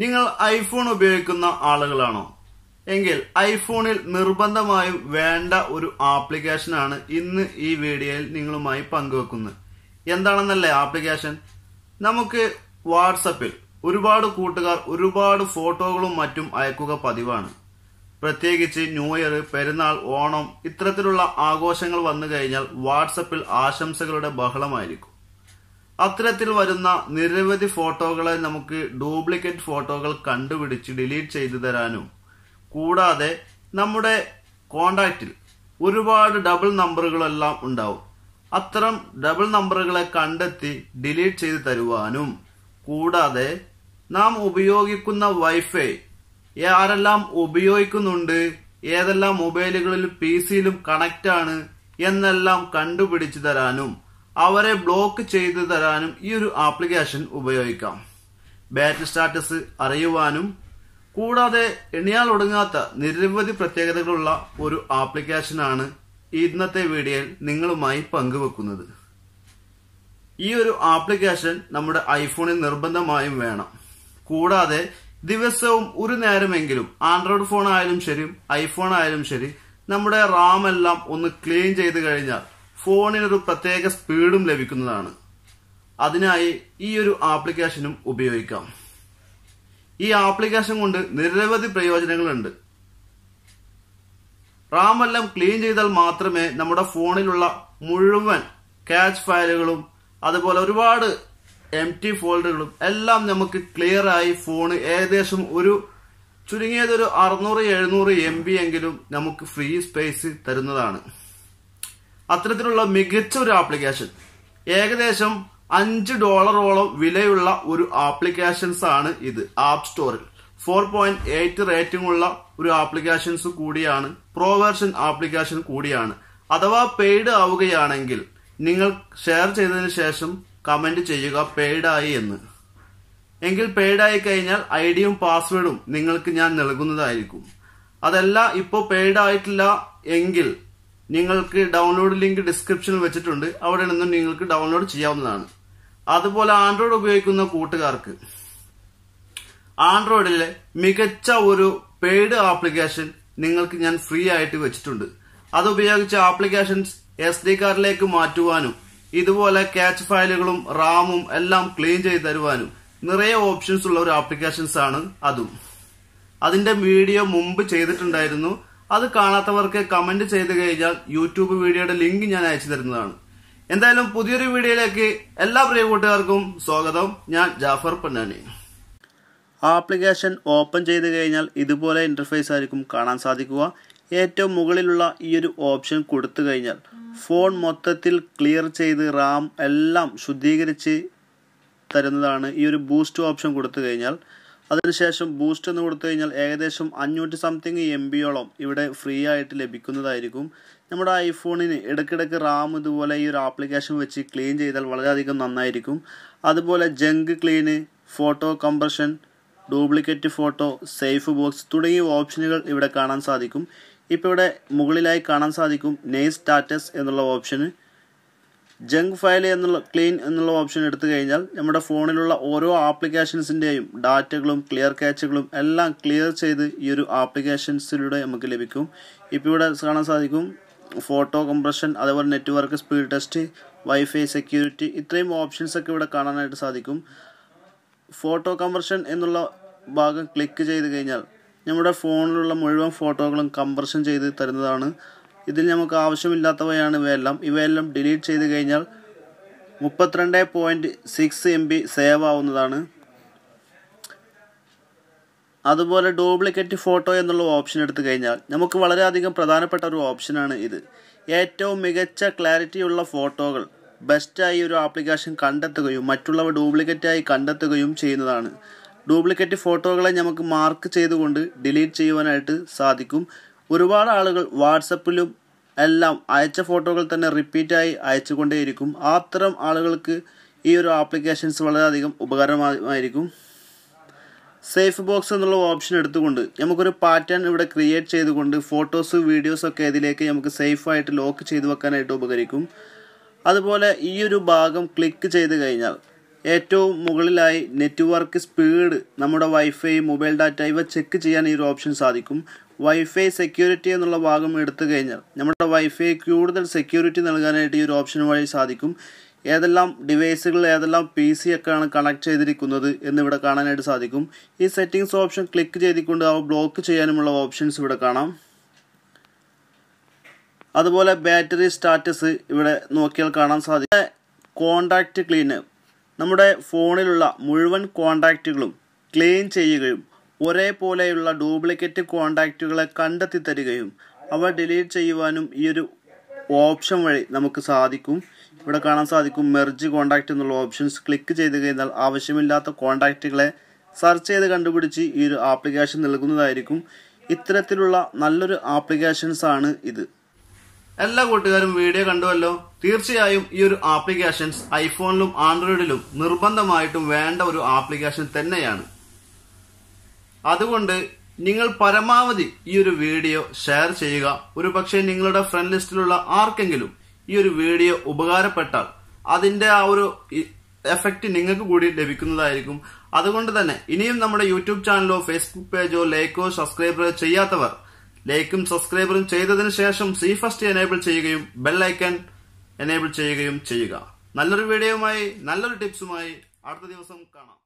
നിങ്ങൾ ഐഫോൺ ഉപയോഗിക്കുന്ന ആളുകളാണോ എങ്കിൽ ഐഫോണിൽ നിർബന്ധമായും വേണ്ട ഒരു ആപ്ലിക്കേഷനാണ് ഇന്ന് ഈ വീഡിയോയിൽ നിങ്ങളുമായി പങ്കുവെക്കുന്നത് എന്താണെന്നല്ലേ ആപ്ലിക്കേഷൻ നമുക്ക് വാട്സപ്പിൽ ഒരുപാട് കൂട്ടുകാർ ഒരുപാട് ഫോട്ടോകളും മറ്റും അയക്കുക പതിവാണ് പ്രത്യേകിച്ച് ന്യൂ ഇയർ പെരുന്നാൾ ഓണം ഇത്തരത്തിലുള്ള ആഘോഷങ്ങൾ വന്നു കഴിഞ്ഞാൽ വാട്സപ്പിൽ ആശംസകളുടെ ബഹളമായിരിക്കും അത്തരത്തിൽ വരുന്ന നിരവധി ഫോട്ടോകളെ നമുക്ക് ഡ്യൂപ്ലിക്കേറ്റ് ഫോട്ടോകൾ കണ്ടുപിടിച്ച് ഡിലീറ്റ് ചെയ്തു തരാനും കൂടാതെ നമ്മുടെ കോണ്ടാക്റ്റിൽ ഒരുപാട് ഡബിൾ നമ്പറുകളെല്ലാം ഉണ്ടാവും അത്തരം ഡബിൾ നമ്പറുകളെ കണ്ടെത്തി ഡിലീറ്റ് ചെയ്തു തരുവാനും കൂടാതെ നാം ഉപയോഗിക്കുന്ന വൈഫൈ ആരെല്ലാം ഉപയോഗിക്കുന്നുണ്ട് ഏതെല്ലാം മൊബൈലുകളിലും പി സിയിലും കണക്റ്റാണ് എന്നെല്ലാം കണ്ടുപിടിച്ചു തരാനും അവരെ ബ്ലോക്ക് ചെയ്തു തരാനും ഈ ഒരു ആപ്ലിക്കേഷൻ ഉപയോഗിക്കാം ബാറ്റ് സ്റ്റാറ്റസ് അറിയുവാനും കൂടാതെ എണ്ണിയാൽ ഒടുങ്ങാത്ത നിരവധി പ്രത്യേകതകളുള്ള ഒരു ആപ്ലിക്കേഷനാണ് ഇന്നത്തെ വീഡിയോയിൽ നിങ്ങളുമായി പങ്കുവെക്കുന്നത് ഈ ഒരു ആപ്ലിക്കേഷൻ നമ്മുടെ ഐഫോണിൽ നിർബന്ധമായും വേണം കൂടാതെ ദിവസവും ഒരു നേരമെങ്കിലും ആൻഡ്രോയിഡ് ഫോൺ ആയാലും ശരി ഐഫോൺ ആയാലും ശരി നമ്മുടെ റാം എല്ലാം ഒന്ന് ക്ലീൻ ചെയ്ത് കഴിഞ്ഞാൽ ഫോണിനൊരു പ്രത്യേക സ്പീഡും ലഭിക്കുന്നതാണ് അതിനായി ഈ ഒരു ആപ്ലിക്കേഷനും ഉപയോഗിക്കാം ഈ ആപ്ലിക്കേഷൻ കൊണ്ട് നിരവധി പ്രയോജനങ്ങളുണ്ട് റാമെല്ലാം ക്ലീൻ ചെയ്താൽ മാത്രമേ നമ്മുടെ ഫോണിലുള്ള മുഴുവൻ ക്യാച്ച് ഫയലുകളും അതുപോലെ ഒരുപാട് എം ടി ഫോൾഡറുകളും എല്ലാം നമുക്ക് ക്ലിയർ ആയി ഫോണ് ഏകദേശം ഒരു ചുരുങ്ങിയത് ഒരു അറുന്നൂറ് എഴുന്നൂറ് എം ബി എങ്കിലും നമുക്ക് ഫ്രീ സ്പേസ് തരുന്നതാണ് അത്തരത്തിലുള്ള മികച്ച ഒരു ആപ്ലിക്കേഷൻ ഏകദേശം അഞ്ച് ഡോളറോളം വിലയുള്ള ഒരു ആപ്ലിക്കേഷൻസ് ആണ് ഇത് ആപ്പ് സ്റ്റോറിൽ ഫോർ പോയിന്റ് എയ്റ്റ് റേറ്റിംഗ് ഉള്ള ഒരു ആപ്ലിക്കേഷൻസ് കൂടിയാണ് പ്രോ വേർഷൻ ആപ്ലിക്കേഷൻ കൂടിയാണ് അഥവാ പെയ്ഡ് ആവുകയാണെങ്കിൽ നിങ്ങൾ ഷെയർ ചെയ്തതിനു ശേഷം കമന്റ് ചെയ്യുക പെയ്ഡായി എന്ന് എങ്കിൽ പെയ്ഡായി കഴിഞ്ഞാൽ ഐ ഡിയും പാസ്വേഡും നിങ്ങൾക്ക് ഞാൻ നൽകുന്നതായിരിക്കും അതല്ല ഇപ്പോൾ പെയ്ഡ് ആയിട്ടില്ല എങ്കിൽ നിങ്ങൾക്ക് ഡൗൺലോഡ് ലിങ്ക് ഡിസ്ക്രിപ്ഷനിൽ വെച്ചിട്ടുണ്ട് അവിടെ നിന്നും നിങ്ങൾക്ക് ഡൗൺലോഡ് ചെയ്യാവുന്നതാണ് അതുപോലെ ആൻഡ്രോയിഡ് ഉപയോഗിക്കുന്ന കൂട്ടുകാർക്ക് ആൻഡ്രോയിഡിലെ മികച്ച ഒരു പെയ്ഡ് ആപ്ലിക്കേഷൻ നിങ്ങൾക്ക് ഞാൻ ഫ്രീ ആയിട്ട് വെച്ചിട്ടുണ്ട് അത് ഉപയോഗിച്ച് ആപ്ലിക്കേഷൻസ് എസ് ഡി കാർഡിലേക്ക് മാറ്റുവാനും ഇതുപോലെ ക്യാച്ച് ഫയലുകളും റാമും എല്ലാം ക്ലീൻ ചെയ്ത് തരുവാനും നിറയെ ഓപ്ഷൻസ് ഉള്ള ഒരു ആപ്ലിക്കേഷൻസ് ആണ് അതും അതിന്റെ വീഡിയോ മുമ്പ് ചെയ്തിട്ടുണ്ടായിരുന്നു അത് കാണാത്തവർക്ക് കമന്റ് ചെയ്ത് കഴിഞ്ഞാൽ യൂട്യൂബ് വീഡിയോയുടെ ലിങ്ക് ഞാൻ അയച്ചു തരുന്നതാണ് എന്തായാലും പുതിയൊരു വീഡിയോയിലേക്ക് എല്ലാ പ്രിയ കൂട്ടുകാർക്കും സ്വാഗതം ഞാൻ ജാഫർ പൊന്നാനി ആപ്ലിക്കേഷൻ ഓപ്പൺ ചെയ്ത് കഴിഞ്ഞാൽ ഇതുപോലെ ഇൻ്റർഫേസ് ആയിരിക്കും കാണാൻ സാധിക്കുക ഏറ്റവും മുകളിലുള്ള ഈ ഒരു ഓപ്ഷൻ കൊടുത്തു കഴിഞ്ഞാൽ ഫോൺ മൊത്തത്തിൽ ക്ലിയർ ചെയ്ത് റാം എല്ലാം ശുദ്ധീകരിച്ച് തരുന്നതാണ് ഈ ഒരു ബൂസ്റ്റ് ഓപ്ഷൻ കൊടുത്തു കഴിഞ്ഞാൽ അതിനുശേഷം ബൂസ്റ്റ് എന്ന് കൊടുത്തു കഴിഞ്ഞാൽ ഏകദേശം അഞ്ഞൂറ്റി സംതിങ് എം ബിയോളം ഇവിടെ ഫ്രീ ആയിട്ട് ലഭിക്കുന്നതായിരിക്കും നമ്മുടെ ഐഫോണിന് ഇടയ്ക്കിടയ്ക്ക് റാം ഇതുപോലെ ഈ ഒരു ആപ്ലിക്കേഷൻ വെച്ച് ക്ലീൻ ചെയ്താൽ വളരെയധികം നന്നായിരിക്കും അതുപോലെ junk clean photo compression duplicate photo safe box തുടങ്ങിയ ഓപ്ഷനുകൾ ഇവിടെ കാണാൻ സാധിക്കും ഇപ്പോൾ ഇവിടെ മുകളിലായി കാണാൻ സാധിക്കും നെയ് സ്റ്റാറ്റസ് എന്നുള്ള ഓപ്ഷന് ജങ്ക് ഫയൽ എന്നുള്ള ക്ലീൻ എന്നുള്ള ഓപ്ഷൻ എടുത്തു കഴിഞ്ഞാൽ നമ്മുടെ ഫോണിലുള്ള ഓരോ ആപ്ലിക്കേഷൻസിൻ്റെയും ഡാറ്റകളും ക്ലിയർ ക്യാച്ചുകളും എല്ലാം ക്ലിയർ ചെയ്ത് ഈ ഒരു ആപ്ലിക്കേഷൻസിലൂടെ നമുക്ക് ലഭിക്കും ഇപ്പോൾ ഇവിടെ കാണാൻ സാധിക്കും ഫോട്ടോ കംപ്രഷൻ അതേപോലെ network speed test wifi security ഇത്രയും ഓപ്ഷൻസ് ഒക്കെ ഇവിടെ കാണാനായിട്ട് സാധിക്കും ഫോട്ടോ കംപ്രഷൻ എന്നുള്ള ഭാഗം ക്ലിക്ക് ചെയ്ത് കഴിഞ്ഞാൽ നമ്മുടെ ഫോണിലുള്ള മുഴുവൻ ഫോട്ടോകളും കംപ്രഷൻ ചെയ്ത് തരുന്നതാണ് ഇതിൽ നമുക്ക് ആവശ്യമില്ലാത്തവയാണ് ഇവയെല്ലാം ഇവയെല്ലാം ഡിലീറ്റ് ചെയ്ത് കഴിഞ്ഞാൽ മുപ്പത്തിരണ്ട് point six M B save ആവുന്നതാണ് അതുപോലെ ഡ്യൂപ്ലിക്കേറ്റ് ഫോട്ടോ എന്നുള്ള ഓപ്ഷൻ എടുത്തു കഴിഞ്ഞാൽ നമുക്ക് വളരെയധികം പ്രധാനപ്പെട്ട ഒരു ഓപ്ഷനാണ് ഇത് ഏറ്റവും മികച്ച ക്ലാരിറ്റിയുള്ള ഫോട്ടോകൾ ബെസ്റ്റായി ഒരു ആപ്ലിക്കേഷൻ കണ്ടെത്തുകയും മറ്റുള്ളവ ഡ്യൂപ്ലിക്കേറ്റായി കണ്ടെത്തുകയും ചെയ്യുന്നതാണ് ഡ്യൂപ്ലിക്കേറ്റ് ഫോട്ടോകളെ നമുക്ക് മാർക്ക് ചെയ്തുകൊണ്ട് ഡിലീറ്റ് ചെയ്യുവാനായിട്ട് സാധിക്കും ഒരുപാട് ആളുകൾ വാട്സപ്പിലും എല്ലാം അയച്ച ഫോട്ടോകൾ തന്നെ റിപ്പീറ്റായി അയച്ചുകൊണ്ടേയിരിക്കും അത്തരം ആളുകൾക്ക് ഈ ഒരു ആപ്ലിക്കേഷൻസ് വളരെയധികം ഉപകാരമായിരിക്കും സേഫ് ബോക്സ് എന്നുള്ള ഓപ്ഷൻ എടുത്തുകൊണ്ട് നമുക്കൊരു പാറ്റേൺ ഇവിടെ ക്രിയേറ്റ് ചെയ്തുകൊണ്ട് ഫോട്ടോസ് വീഡിയോസ് ഒക്കെ ഇതിലേക്ക് നമുക്ക് സേഫായിട്ട് ലോക്ക് ചെയ്തു വെക്കാനായിട്ട് ഉപകരിക്കും അതുപോലെ ഈ ഒരു ഭാഗം ക്ലിക്ക് ചെയ്ത് കഴിഞ്ഞാൽ ഏറ്റവും മുകളിലായി നെറ്റ്വർക്ക് സ്പീഡ് നമ്മുടെ വൈഫൈ മൊബൈൽ ഡാറ്റ ഇവ ചെക്ക് ചെയ്യാൻ ഈ ഒരു ഓപ്ഷൻ സാധിക്കും വൈഫൈ സെക്യൂരിറ്റി എന്നുള്ള ഭാഗം എടുത്തു കഴിഞ്ഞാൽ നമ്മുടെ വൈഫൈ കൂടുതൽ സെക്യൂരിറ്റി നൽകാനായിട്ട് ഈ ഒരു ഓപ്ഷൻ വഴി സാധിക്കും ഏതെല്ലാം ഡിവൈസുകൾ ഏതെല്ലാം പി സി ഒക്കെയാണ് കണക്ട് ചെയ്തിരിക്കുന്നത് എന്നിവിടെ കാണാനായിട്ട് സാധിക്കും ഈ സെറ്റിംഗ്സ് ഓപ്ഷൻ ക്ലിക്ക് ചെയ്തിക്കൊണ്ട് അവ ബ്ലോക്ക് ചെയ്യാനുമുള്ള ഓപ്ഷൻസ് ഇവിടെ കാണാം അതുപോലെ ബാറ്ററി സ്റ്റാറ്റസ് ഇവിടെ നോക്കിയാൽ കാണാൻ സാധിക്കും കോണ്ടാക്റ്റ് ക്ലീന് നമ്മുടെ ഫോണിലുള്ള മുഴുവൻ കോണ്ടാക്റ്റുകളും ക്ലീൻ ചെയ്യുകയും ഒരേപോലെയുള്ള ഡ്യൂപ്ലിക്കേറ്റ് കോണ്ടാക്റ്റുകളെ കണ്ടെത്തി തരികയും അവ ഡിലീറ്റ് ചെയ്യുവാനും ഈ ഒരു ഓപ്ഷൻ വഴി നമുക്ക് സാധിക്കും ഇവിടെ കാണാൻ സാധിക്കും മെർജ് കോണ്ടാക്റ്റ് എന്നുള്ള ഓപ്ഷൻസ് ക്ലിക്ക് ചെയ്ത് കഴിഞ്ഞാൽ ആവശ്യമില്ലാത്ത കോണ്ടാക്റ്റുകളെ സെർച്ച് ചെയ്ത് കണ്ടുപിടിച്ച് ഈ ഒരു ആപ്ലിക്കേഷൻ നൽകുന്നതായിരിക്കും ഇത്തരത്തിലുള്ള നല്ലൊരു ആപ്ലിക്കേഷൻസ് ആണ് ഇത് എല്ലാ കൂട്ടുകാരും വീഡിയോ കണ്ടുവല്ലോ തീർച്ചയായും ഈ ഒരു ആപ്ലിക്കേഷൻസ് ഐഫോണിലും ആൻഡ്രോയിഡിലും നിർബന്ധമായിട്ടും വേണ്ട ഒരു ആപ്ലിക്കേഷൻ തന്നെയാണ് അതുകൊണ്ട് നിങ്ങൾ പരമാവധി ഈ ഒരു വീഡിയോ ഷെയർ ചെയ്യുക ഒരുപക്ഷെ നിങ്ങളുടെ ഫ്രണ്ട് ലിസ്റ്റിലുള്ള ആർക്കെങ്കിലും ഈ ഒരു വീഡിയോ ഉപകാരപ്പെട്ടാൽ അതിന്റെ ആ ഒരു എഫക്റ്റ് നിങ്ങൾക്ക് കൂടി ലഭിക്കുന്നതായിരിക്കും അതുകൊണ്ട് തന്നെ ഇനിയും നമ്മുടെ യൂട്യൂബ് ചാനലോ ഫേസ്ബുക്ക് പേജോ ലൈക്കോ സബ്സ്ക്രൈബറോ ചെയ്യാത്തവർ ലൈക്കും സബ്സ്ക്രൈബറും ചെയ്തതിനു ശേഷം സി ഫസ്റ്റ് എനേബിൾ ചെയ്യുകയും ബെൽ ഐക്കൺ എനേബിൾ ചെയ്യുകയും ചെയ്യുക നല്ലൊരു വീഡിയോയുമായി നല്ലൊരു ടിപ്സുമായി അടുത്ത ദിവസം കാണാം